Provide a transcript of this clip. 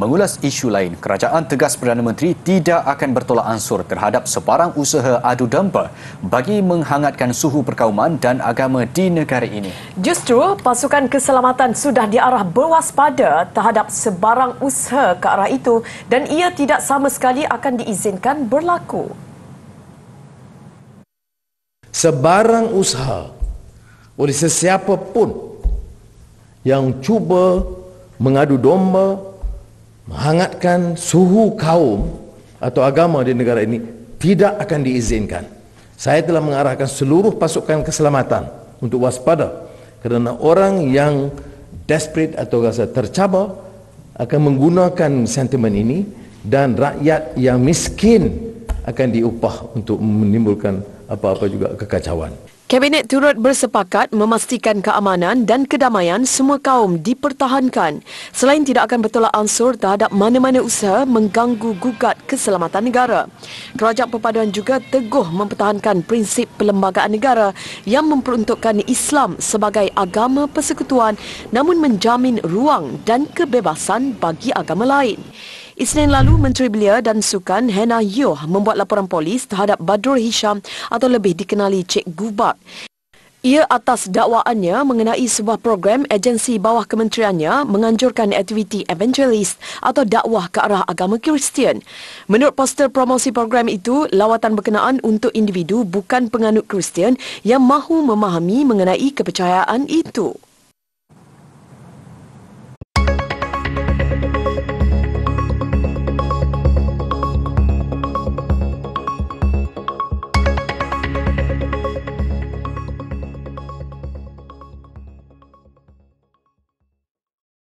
mengulas isu lain, kerajaan tegas Perdana Menteri tidak akan bertolak ansur terhadap sebarang usaha adu domba bagi menghangatkan suhu perkauman dan agama di negara ini. Justru, pasukan keselamatan sudah diarah berwaspada terhadap sebarang usaha ke arah itu dan ia tidak sama sekali akan diizinkan berlaku. Sebarang usaha oleh sesiapa pun yang cuba mengadu domba menghangatkan suhu kaum atau agama di negara ini tidak akan diizinkan. Saya telah mengarahkan seluruh pasukan keselamatan untuk waspada kerana orang yang desperate atau rasa tercabar akan menggunakan sentimen ini dan rakyat yang miskin akan diupah untuk menimbulkan apa-apa juga kekacauan. Kabinet turut bersepakat memastikan keamanan dan kedamaian semua kaum dipertahankan selain tidak akan bertolak ansur terhadap mana-mana usaha mengganggu gugat keselamatan negara. Kerajaan Perpaduan juga teguh mempertahankan prinsip perlembagaan negara yang memperuntukkan Islam sebagai agama persekutuan namun menjamin ruang dan kebebasan bagi agama lain. Isnin lalu, Menteri Belia dan Sukan Hena Yoh membuat laporan polis terhadap Badrul Hisham atau lebih dikenali Cik Gubak. Ia atas dakwaannya mengenai sebuah program agensi bawah kementeriannya menganjurkan aktiviti evangelist atau dakwah ke arah agama Kristian. Menurut poster promosi program itu, lawatan berkenaan untuk individu bukan penganut Kristian yang mahu memahami mengenai kepercayaan itu.